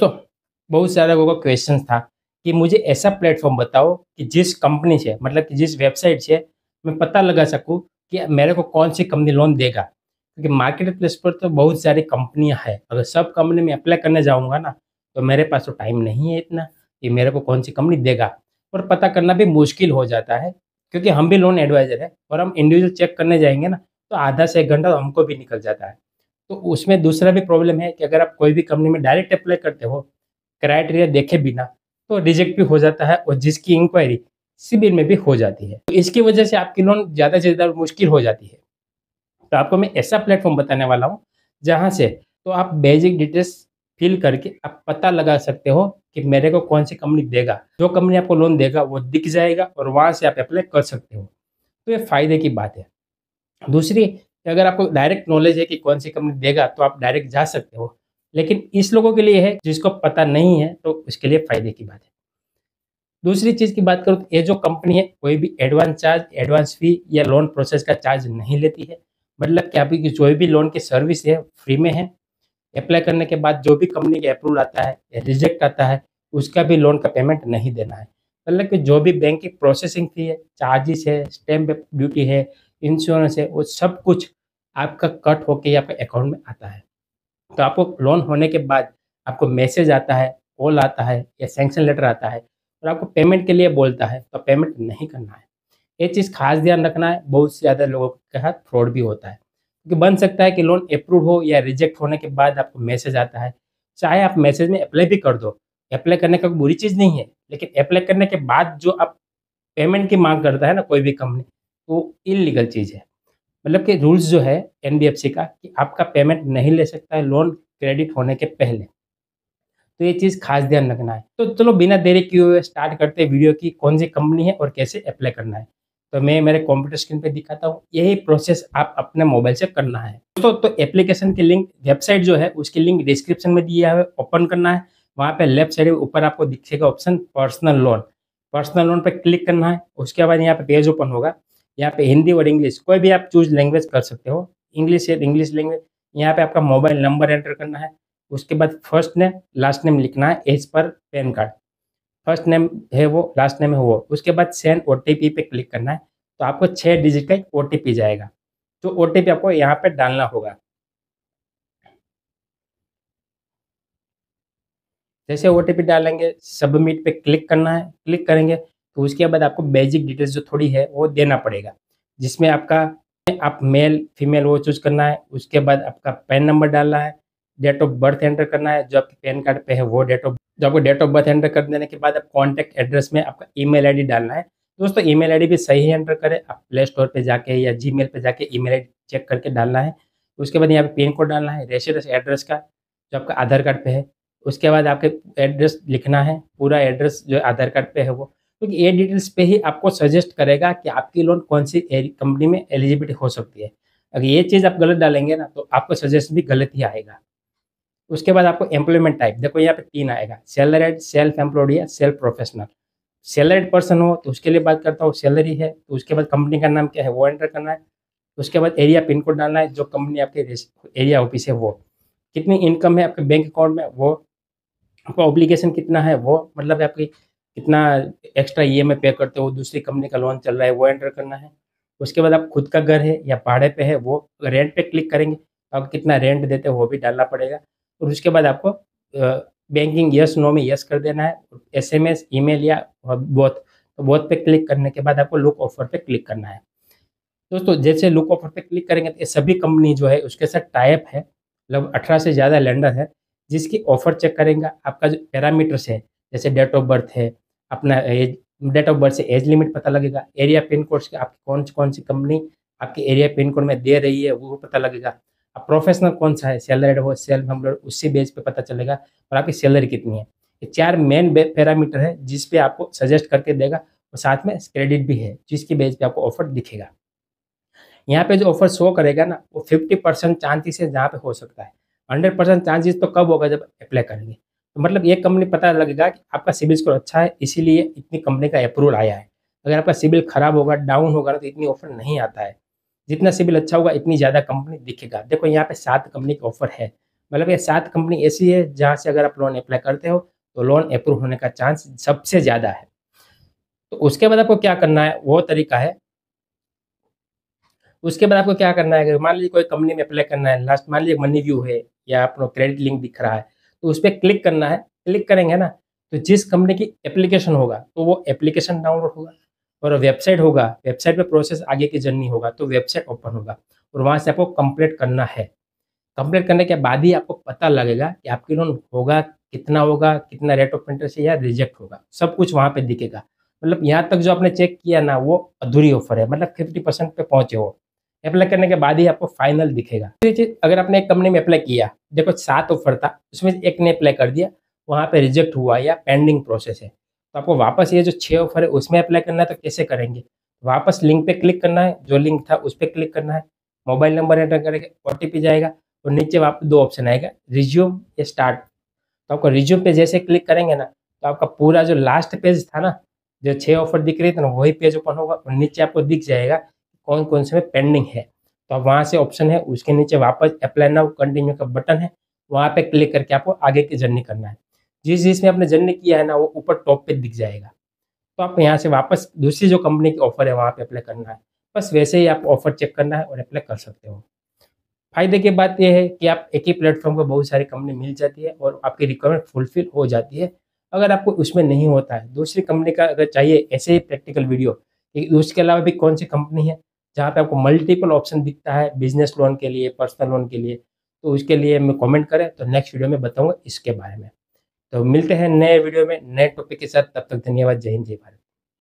दोस्तों बहुत सारे लोगों का क्वेश्चन था कि मुझे ऐसा प्लेटफॉर्म बताओ कि जिस कंपनी से मतलब कि जिस वेबसाइट से मैं पता लगा सकूँ कि मेरे को कौन सी कंपनी लोन देगा क्योंकि मार्केट प्लेस पर तो बहुत सारी कंपनियाँ हैं अगर सब कंपनी में अप्लाई करने जाऊँगा ना तो मेरे पास तो टाइम नहीं है इतना कि मेरे को कौन सी कंपनी देगा और पता करना भी मुश्किल हो जाता है क्योंकि हम भी लोन एडवाइज़र है और हम इंडिविजुअल चेक करने जाएंगे ना तो आधा से एक घंटा तो हमको भी निकल जाता है तो उसमें दूसरा भी प्रॉब्लम है कि अगर आप कोई भी कंपनी में डायरेक्ट अप्लाई करते हो क्राइटेरिया देखे बिना तो रिजेक्ट भी हो जाता है और जिसकी इंक्वायरी सिविल में भी हो जाती है तो इसकी वजह से आपकी लोन ज़्यादा से ज़्यादा मुश्किल हो जाती है तो आपको मैं ऐसा प्लेटफॉर्म बताने वाला हूँ जहाँ से तो आप बेसिक डिटेल्स फिल करके आप पता लगा सकते हो कि मेरे को कौन सी कंपनी देगा जो कंपनी आपको लोन देगा वो दिख जाएगा और वहाँ से आप अप्लाई कर सकते हो तो ये फ़ायदे की बात है दूसरी अगर आपको डायरेक्ट नॉलेज है कि कौन सी कंपनी देगा तो आप डायरेक्ट जा सकते हो लेकिन इस लोगों के लिए है जिसको पता नहीं है तो उसके लिए फायदे की बात है दूसरी चीज़ की बात करूँ तो ये जो कंपनी है कोई भी एडवांस चार्ज एडवांस फी या लोन प्रोसेस का चार्ज नहीं लेती है मतलब कि आपकी जो भी लोन की सर्विस है फ्री में है अप्लाई करने के बाद जो भी कंपनी का अप्रूवल आता है या रिजेक्ट आता है उसका भी लोन का पेमेंट नहीं देना है मतलब कि जो भी बैंक की प्रोसेसिंग फी है चार्जेस है स्टैम्प ड्यूटी है इंश्योरेंस है वो सब कुछ आपका कट होके आपके अकाउंट में आता है तो आपको लोन होने के बाद आपको मैसेज आता है कॉल आता है या सेंक्शन लेटर आता है और आपको पेमेंट के लिए बोलता है तो पेमेंट नहीं करना है ये चीज़ खास ध्यान रखना है बहुत से ज़्यादा लोगों के साथ फ्रॉड भी होता है क्योंकि बन सकता है कि लोन अप्रूव हो या रिजेक्ट होने के बाद आपको मैसेज आता है चाहे आप मैसेज में अप्लाई भी कर दो अप्लाई करने का कोई बुरी चीज़ नहीं है लेकिन अप्लाई करने के बाद जो आप पेमेंट की मांग करता है ना कोई भी कंपनी वो इलीगल चीज़ है मतलब कि रूल्स जो है एन का कि आपका पेमेंट नहीं ले सकता है लोन क्रेडिट होने के पहले तो ये चीज़ खास ध्यान रखना है तो चलो बिना देरी किए हुए स्टार्ट करते हैं वीडियो की कौन सी कंपनी है और कैसे अप्लाई करना है तो मैं मेरे कंप्यूटर स्क्रीन पे दिखाता हूँ यही प्रोसेस आप अपने मोबाइल से करना है दोस्तों तो एप्लीकेशन की लिंक वेबसाइट जो है उसकी लिंक डिस्क्रिप्शन में दिया है ओपन करना है वहाँ पे लेफ्ट साइड ऊपर आपको दिखेगा option personal loan personal loan पर क्लिक करना है उसके बाद यहाँ पे पेज ओपन होगा यहाँ पे हिंदी और इंग्लिश कोई भी आप चूज लैंग्वेज कर सकते हो इंग्लिश या इंग्लिश लैंग्वेज यहाँ पे आपका मोबाइल नंबर एंटर करना है उसके बाद फर्स्ट नेम लास्ट नेम लिखना है as per pan card first name है वो लास्ट नेम है वो उसके बाद सेंड ओ पे क्लिक करना है तो आपको छः डिजिट का एक ओ जाएगा तो ओ आपको यहाँ पर डालना होगा जैसे ओ डालेंगे सबमिट पे क्लिक करना है क्लिक करेंगे तो उसके बाद आपको बेसिक डिटेल्स जो थोड़ी है वो देना पड़ेगा जिसमें आपका आप मेल फीमेल वो चूज करना है उसके बाद आपका पैन नंबर डालना है डेट ऑफ बर्थ एंटर करना है जो आपके पैन कार्ड पे है वो डेट ऑफ जो आपको डेट ऑफ बर्थ एंटर कर देने के बाद आप कॉन्टैक्ट एड्रेस में आपका ईमेल आईडी डालना है दोस्तों ईमेल आईडी भी सही एंटर करें आप प्ले स्टोर पर जाके या जी मेल पर जाके ई मेल चेक करके डालना है उसके बाद यहाँ पे पिन कोड डालना है रेसिडेंस एड्रेस का जो आपका आधार कार्ड पे है उसके बाद आपके एड्रेस लिखना है पूरा एड्रेस जो आधार कार्ड पे है वो तो ये डिटेल्स पे ही आपको सजेस्ट करेगा कि आपकी लोन कौन सी कंपनी में एलिजिबिलिटी हो सकती है अगर ये चीज़ आप गलत डालेंगे ना तो आपको सजेशन भी गलत ही आएगा उसके बाद आपको एम्प्लॉयमेंट टाइप देखो यहाँ पे तीन आएगा सैलरेड सेल्फ एम्प्लॉयड या सेल्फ प्रोफेशनल सैलरीड पर्सन हो तो उसके लिए बात करता हूँ सैलरी है तो उसके बाद कंपनी का नाम क्या है वो एंटर करना है उसके बाद एरिया पिन कोड डालना है जो कंपनी आपके एरिया ऑफिस है वो कितनी इनकम है आपके बैंक अकाउंट में वो आपका ऑब्लिगेशन कितना है वो मतलब आपकी कितना एक्स्ट्रा ई एम पे करते हो दूसरी कंपनी का लोन चल रहा है वो एंटर करना है उसके बाद आप खुद का घर है या पहाड़े पे है वो रेंट पे क्लिक करेंगे तो आप कितना रेंट देते हो वो भी डालना पड़ेगा और उसके बाद आपको बैंकिंग यस नो में यस कर देना है S M S email या बोथ तो बोथ पे क्लिक करने के बाद आपको लुक ऑफर पे क्लिक करना है दोस्तों जैसे लुक ऑफर पे क्लिक करेंगे तो ये सभी कंपनी जो है उसके साथ टाइप है मतलब अठारह से ज़्यादा लैंडर है जिसकी ऑफर चेक करेंगे आपका जो पैरामीटर्स है जैसे डेट ऑफ बर्थ है अपना एज डेट ऑफ बर्थ से एज लिमिट पता लगेगा एरिया पिन कोड से आपकी कौन सी कौन सी कंपनी आपके एरिया पिन कोड में दे रही है वो पता लगेगा अब प्रोफेशनल कौन सा है सैलरीड हो सेल्फ एम्प्लॉयड उसी बेस पे पता चलेगा और आपकी सैलरी कितनी है ये चार मेन पैरामीटर है जिस पे आपको सजेस्ट करके देगा और साथ में क्रेडिट भी है जिसकी बेस पे आपको ऑफर दिखेगा यहाँ पे जो ऑफर शो करेगा ना वो फिफ्टी परसेंट चांसेस है जहाँ पे हो सकता है हंड्रेड परसेंट चांसेस तो कब होगा जब अप्लाई करेंगे मतलब ये कंपनी पता लगेगा कि आपका सिविल स्कोर अच्छा है इसीलिए इतनी कंपनी का अप्रूवल आया है अगर आपका सिविल खराब होगा डाउन होगा तो इतनी ऑफर नहीं आता है जितना सिविल अच्छा होगा इतनी ज़्यादा कंपनी दिखेगा देखो यहाँ पे सात कंपनी का ऑफर है मतलब ये सात कंपनी ऐसी है जहाँ से अगर आप लोन अप्लाई करते हो तो लोन अप्रूव होने का चांस सबसे ज़्यादा है तो उसके बाद आपको क्या करना है वो तरीका है उसके बाद आपको क्या करना है अगर मान लीजिए कोई कंपनी में अप्लाई करना है लास्ट मान लीजिए मनी व्यू है या आपको क्रेडिट लिंक दिख रहा है तो उस पर क्लिक करना है क्लिक करेंगे ना तो जिस कंपनी की एप्लीकेशन होगा तो वो एप्लीकेशन डाउनलोड होगा और वेबसाइट होगा वेबसाइट पे प्रोसेस आगे की जर्नी होगा तो वेबसाइट ओपन होगा और वहाँ से आपको कंप्लीट करना है कंप्लीट करने के बाद ही आपको पता लगेगा कि आपकी लोन होगा कितना होगा कितना रेट ऑफ इंटरेस्ट या रिजेक्ट होगा सब कुछ वहाँ पे दिखेगा मतलब यहाँ तक जो आपने चेक किया ना वो अधूरी ऑफर है मतलब फिफ्टी परसेंट पे पहुँचे हो अप्लाई करने के बाद ही आपको फाइनल दिखेगा तो ये चीज़ अगर आपने एक कंपनी में अप्लाई किया देखो सात ऑफर था उसमें एक ने अप्लाई कर दिया वहाँ पे रिजेक्ट हुआ या पेंडिंग प्रोसेस है तो आपको वापस ये जो छः ऑफर है उसमें अप्लाई करना है तो कैसे करेंगे वापस लिंक पे क्लिक करना है जो लिंक था उस पर क्लिक करना है मोबाइल नंबर एंटर करेंगे ओ जाएगा और नीचे वापस दो ऑप्शन आएगा रिज्यूम या स्टार्ट तो आपको रिज्यूम पे जैसे क्लिक करेंगे ना तो आपका पूरा जो लास्ट पेज था ना जो छः ऑफर दिख रही थी ना वही पेज ओपन होगा और नीचे आपको दिख जाएगा कौन कौन से में पेंडिंग है तो आप वहाँ से ऑप्शन है उसके नीचे वापस अप्लाई नाउ कंटिन्यू का बटन है वहाँ पे क्लिक करके आपको आगे की जर्नी करना है जिस जिसमें आपने जर्नी किया है ना वो ऊपर टॉप पे दिख जाएगा तो आप यहाँ से वापस दूसरी जो कंपनी की ऑफर है वहाँ पे अप्लाई करना है बस वैसे ही आप ऑफर चेक करना है और अप्लाई कर सकते हो फायदे की बात यह है कि आप एक ही प्लेटफॉर्म पर बहुत सारी कंपनी मिल जाती है और आपकी रिक्वायरमेंट फुलफिल हो जाती है अगर आपको उसमें नहीं होता है दूसरी कंपनी का अगर चाहिए ऐसे ही प्रैक्टिकल वीडियो उसके अलावा भी कौन सी कंपनी है जहाँ पे आपको मल्टीपल ऑप्शन दिखता है बिजनेस लोन के लिए पर्सनल लोन के लिए तो उसके लिए हमें कमेंट करें तो नेक्स्ट वीडियो में बताऊंगा इसके बारे में तो मिलते हैं नए वीडियो में नए टॉपिक के साथ तब तक धन्यवाद जय हिंद जय भारत